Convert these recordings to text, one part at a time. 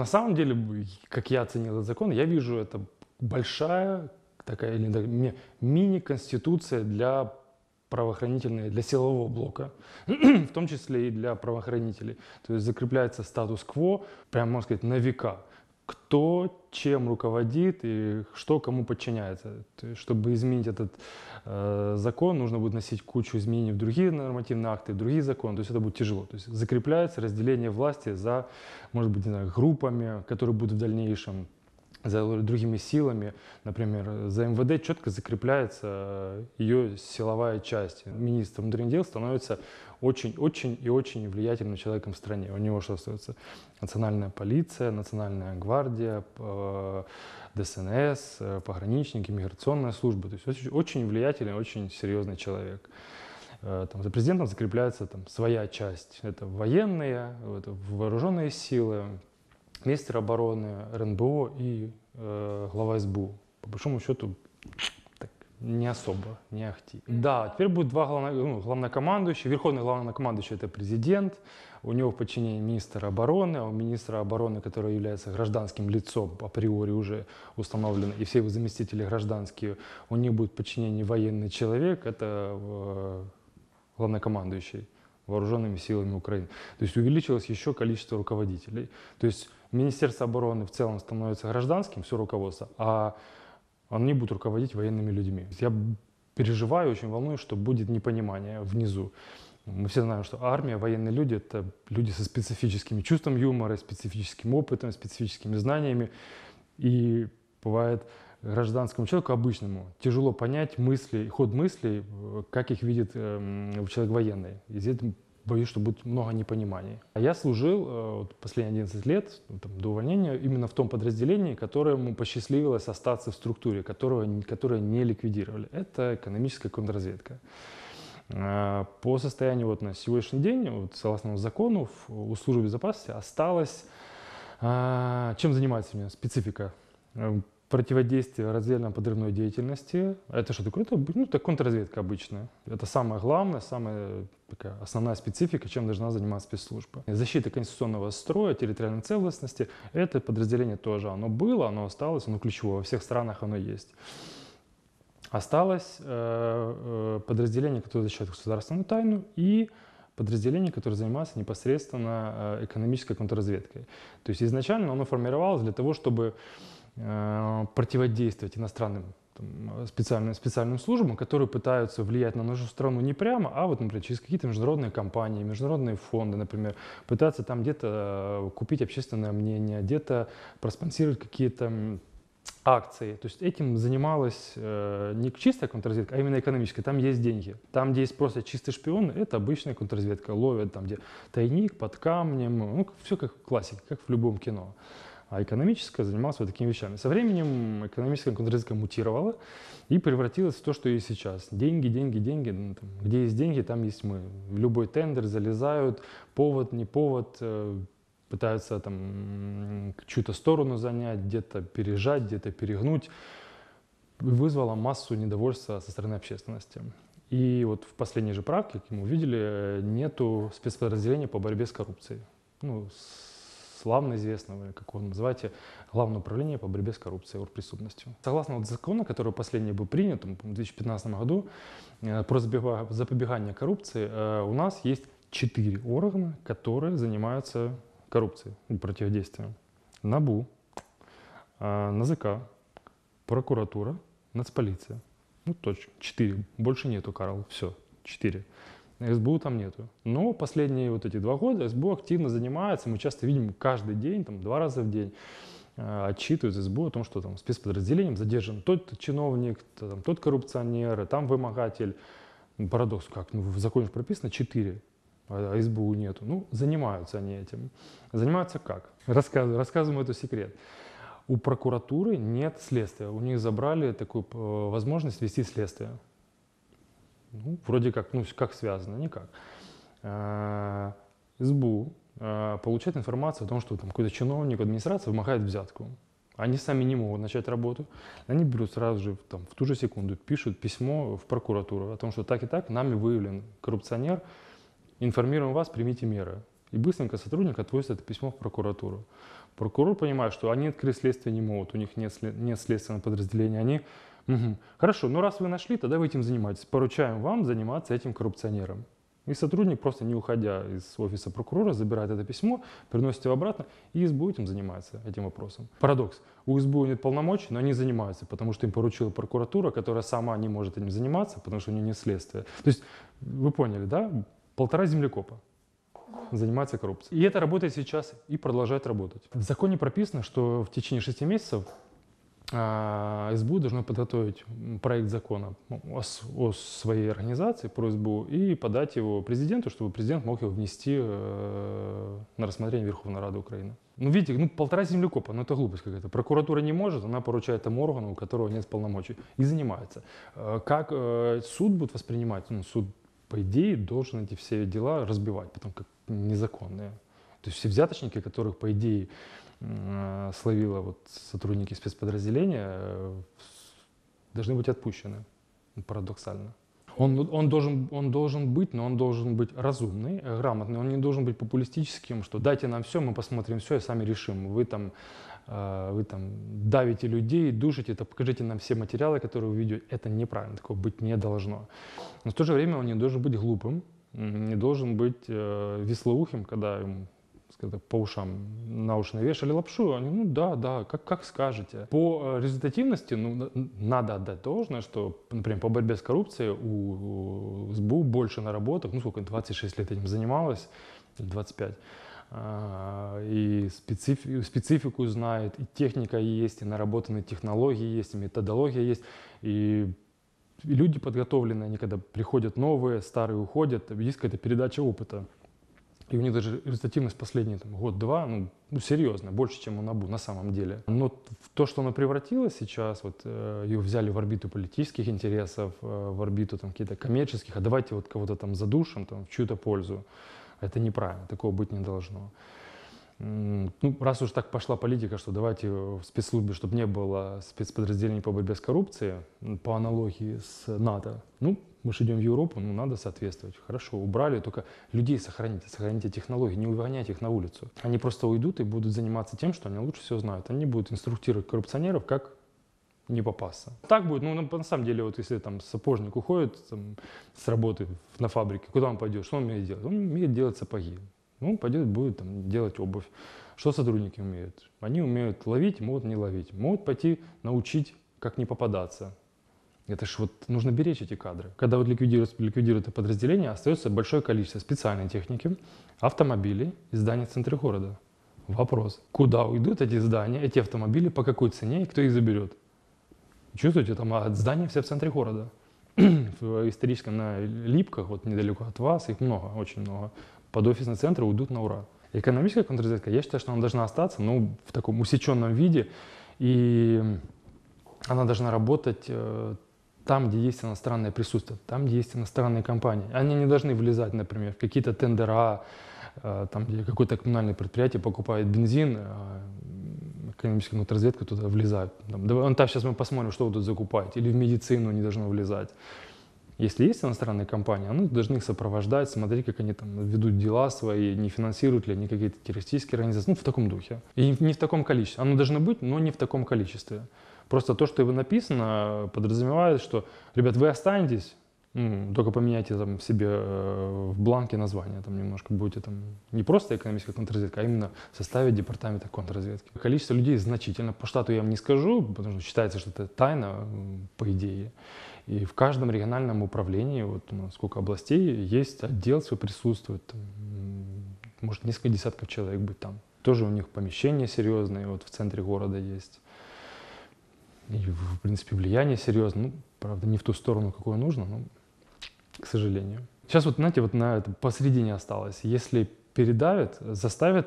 на самом деле, как я оценил этот закон, я вижу это большая такая или мини-конституция для правоохранительной, для силового блока, в том числе и для правоохранителей. То есть закрепляется статус-кво, прямо можно сказать, на века кто чем руководит и что кому подчиняется. есть, чтобы изменить этот э, закон, нужно будет носить кучу изменений в другие нормативные акты, в другие законы. То есть это будет тяжело. То есть закрепляется разделение власти за, может быть, не знаю, группами, которые будут в дальнейшем за другими силами, например, за МВД четко закрепляется э, ее силовая часть. Министр внутренних дел становится очень-очень и очень влиятельным человеком в стране. У него что остается? Национальная полиция, национальная гвардия, э, ДСНС, э, пограничники, миграционная служба. То есть очень, влиятельный, очень серьезный человек там, за президентом закрепляется там, своя часть. Это военные, это вооруженные силы, министр обороны, РНБО и э, глава СБУ. По большому счету, так, не особо, не ахти. Да, теперь будет два главно, ну, главнокомандующих. Верховный главнокомандующий – это президент, у него в подчинении министр обороны, а у министра обороны, который является гражданским лицом, априори уже установлено, и все его заместители гражданские, у них будет подчинение военный человек, это э, главнокомандующий вооруженными силами Украины. То есть увеличилось еще количество руководителей. То есть Министерство обороны в целом становится гражданским, все руководство, а он не будет руководить военными людьми. Я переживаю, очень волнуюсь, что будет непонимание внизу. Мы все знаем, что армия, военные люди — это люди со специфическим чувством юмора, специфическим опытом, специфическими знаниями. И бывает гражданскому человеку обычному тяжело понять мысли, ход мыслей, э, как их видит э, человек военный. И боюсь, что будет много непониманий. А я служил э, вот, последние 11 лет ну, там, до увольнения именно в том подразделении, которому посчастливилось остаться в структуре, которого, которое не ликвидировали. Это экономическая контрразведка. Э, по состоянию вот на сегодняшний день, вот, согласно закону, у службы безопасности осталось... Э, чем занимается у меня специфика? противодействие разведывательно-подрывной деятельности. Это что такое? Это ну, это контрразведка обычная. Это самое главное, самая такая основная специфика, чем должна заниматься спецслужба. Защита конституционного строя, территориальной целостности – это подразделение тоже. Оно было, оно осталось, оно ключевое. Во всех странах оно есть. Осталось э, э подразделение, которое защищает государственную тайну, и подразделение, которое занимается непосредственно э, экономической контрразведкой. То есть изначально оно формировалось для того, чтобы Э, противодействовать иностранным там, специальным, специальным службам, которые пытаются влиять на нашу страну не прямо, а вот, например, через какие-то международные компании, международные фонды, например, пытаться там где-то э, купить общественное мнение, где-то проспонсировать какие-то акции. То есть этим занималась э, не чистая контрразведка, а именно экономическая. Там есть деньги. Там, где есть просто чистый шпион, это обычная контрразведка. Ловят там, где тайник под камнем. Ну, все как классика, как в любом кино а экономическая занималась вот такими вещами. Со временем экономическая контрразведка мутировала и превратилась в то, что есть сейчас. Деньги, деньги, деньги. Ну, там, где есть деньги, там есть мы. В любой тендер залезают, повод, не повод, э, пытаются там чью-то сторону занять, где-то пережать, где-то перегнуть. Вызвало массу недовольства со стороны общественности. И вот в последней же правке, как мы увидели, э, нету спецподразделения по борьбе с коррупцией. Ну, с славно известного, как его называете, Главного управления по борьбе с коррупцией и преступностью. Согласно вот закону, который последний был принят в 2015 году, э, про запобегание коррупции, э, у нас есть четыре органа, которые занимаются коррупцией и противодействием. НАБУ, э, НАЗК, прокуратура, нацполиция. Ну, точно, четыре. Больше нету, Карл, все, четыре. СБУ там нету. Но последние вот эти два года СБУ активно занимается, мы часто видим каждый день, там два раза в день э, отчитывают СБУ о том, что там спецподразделением задержан тот чиновник, там, тот коррупционер, там вымогатель. Ну, парадокс как? Ну, в законе же прописано 4, а, а СБУ нету. Ну, занимаются они этим. Занимаются как? Рассказываю, рассказываем эту секрет. У прокуратуры нет следствия. У них забрали такую э, возможность вести следствие. Ну, вроде как, ну, как связано, никак. Э, СБУ э, получает информацию о том, что там какой-то чиновник администрации вымахает взятку. Они сами не могут начать работу. Они берут сразу же, там, в ту же секунду, пишут письмо в прокуратуру о том, что так и так нами выявлен коррупционер, информируем вас, примите меры. И быстренько сотрудник отвозит это письмо в прокуратуру. Прокурор понимает, что они открыть следствие не могут, у них нет, след нет следственного подразделения, они Угу. Хорошо, но ну раз вы нашли, тогда вы этим занимаетесь. Поручаем вам заниматься этим коррупционером. И сотрудник, просто не уходя из офиса прокурора, забирает это письмо, приносит его обратно, и СБУ этим занимается, этим вопросом. Парадокс. У СБУ нет полномочий, но они занимаются, потому что им поручила прокуратура, которая сама не может этим заниматься, потому что у нее нет следствия. То есть, вы поняли, да? Полтора землекопа занимается коррупцией. И это работает сейчас и продолжает работать. В законе прописано, что в течение шести месяцев а, СБУ должно подготовить проект закона о своей организации просьбу и подать его президенту, чтобы президент мог его внести э, на рассмотрение Верховной Рады Украины. Ну, видите, ну, полтора землекопа, ну, это глупость какая-то. Прокуратура не может, она поручает тому органу, у которого нет полномочий, и занимается. Э, как э, суд будет воспринимать? Ну, суд, по идее, должен эти все дела разбивать, потому как незаконные. То есть все взяточники, которых, по идее, Э, словила вот сотрудники спецподразделения, э, должны быть отпущены, парадоксально. Он, он, должен, он должен быть, но он должен быть разумный, э, грамотный, он не должен быть популистическим, что дайте нам все, мы посмотрим все и сами решим. Вы там, вы там давите людей, душите, Это покажите нам все материалы, которые вы видите. Это неправильно, такого быть не должно. Но в то же время он не должен быть глупым, не должен быть веслоухим, когда ему по ушам на уши навешали лапшу, они, ну да, да, как, как скажете. По э, результативности, ну, надо отдать должное, что, например, по борьбе с коррупцией у, у СБУ больше наработок, ну сколько, 26 лет этим занималась, 25 а, и специфику, специфику знает, и техника есть, и наработанные технологии есть, и методология есть, и люди подготовленные они когда приходят новые, старые уходят, есть какая-то передача опыта. И у них даже результативность последний год-два, ну, ну, серьезно, больше, чем у НАБУ на самом деле. Но то, что она превратилась сейчас, вот э, ее взяли в орбиту политических интересов, э, в орбиту там какие то коммерческих, а давайте вот кого-то там задушим там, в чью-то пользу. Это неправильно, такого быть не должно. Ну, раз уж так пошла политика, что давайте в спецслужбе, чтобы не было спецподразделений по борьбе с коррупцией, по аналогии с НАТО, ну, мы же идем в Европу, ну надо соответствовать. Хорошо, убрали, только людей сохраните, сохраните технологии, не выгоняйте их на улицу. Они просто уйдут и будут заниматься тем, что они лучше всего знают. Они будут инструктировать коррупционеров, как не попасться. Так будет, ну, на самом деле, вот если там сапожник уходит там, с работы на фабрике, куда он пойдет, что он умеет делать? Он умеет делать сапоги. Ну, он пойдет, будет там, делать обувь. Что сотрудники умеют? Они умеют ловить, могут не ловить. Могут пойти научить, как не попадаться. Это же вот нужно беречь эти кадры. Когда вот ликвидируется, ликвидируется подразделение, остается большое количество специальной техники, автомобилей и зданий в центре города. Вопрос, куда уйдут эти здания, эти автомобили, по какой цене и кто их заберет? Чувствуете, там а здания все в центре города. в историческом на Липках, вот недалеко от вас, их много, очень много. Под офисный центр уйдут на ура. Экономическая контрразведка, я считаю, что она должна остаться, ну, в таком усеченном виде, и она должна работать э, там, где есть иностранное присутствие, там, где есть иностранные компании. Они не должны влезать, например, в какие-то тендера, э, там, где какое-то коммунальное предприятие покупает бензин, а экономическая разведка туда влезает. Там, да, сейчас мы посмотрим, что вы тут закупаете. Или в медицину не должно влезать. Если есть иностранные компании, они должны их сопровождать, смотреть, как они там ведут дела свои, не финансируют ли они какие-то террористические организации, ну, в таком духе. И не в таком количестве. Оно должно быть, но не в таком количестве. Просто то, что его написано, подразумевает, что, ребят, вы останетесь, только поменяйте там себе э, в бланке название, там немножко будете там не просто экономическая контрразведка, а именно в составе департамента контрразведки. Количество людей значительно, по штату я вам не скажу, потому что считается, что это тайна, по идее. И в каждом региональном управлении, вот у нас сколько областей, есть отдел свой присутствует, там, может несколько десятков человек быть там. Тоже у них помещения серьезные, вот в центре города есть. И, в принципе, влияние серьезно. Ну, правда, не в ту сторону, какое нужно, но к сожалению. Сейчас вот, знаете, вот на это посредине осталось. Если передавят, заставят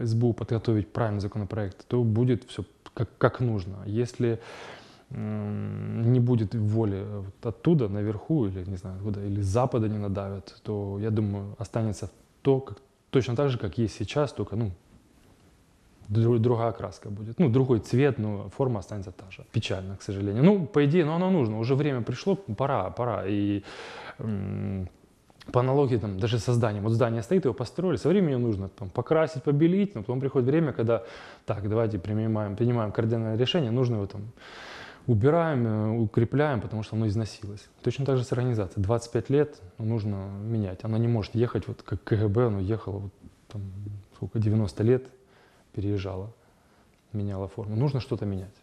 СБУ подготовить правильный законопроект, то будет все как, как нужно. Если не будет воли вот оттуда, наверху, или не знаю, откуда, или с запада не надавят, то, я думаю, останется то, как, точно так же, как есть сейчас, только, ну, другая окраска будет. Ну, другой цвет, но форма останется та же. Печально, к сожалению. Ну, по идее, но оно нужно. Уже время пришло, пора, пора. И по аналогии там, даже со зданием. Вот здание стоит, его построили, со временем нужно там, покрасить, побелить, но потом приходит время, когда так, давайте принимаем, принимаем кардинальное решение, нужно его там убираем, э, укрепляем, потому что оно износилось. Точно так же с организацией. 25 лет ну, нужно менять. Она не может ехать, вот как КГБ, оно ехало вот, там, сколько, 90 лет, переезжала, меняла форму. Нужно что-то менять.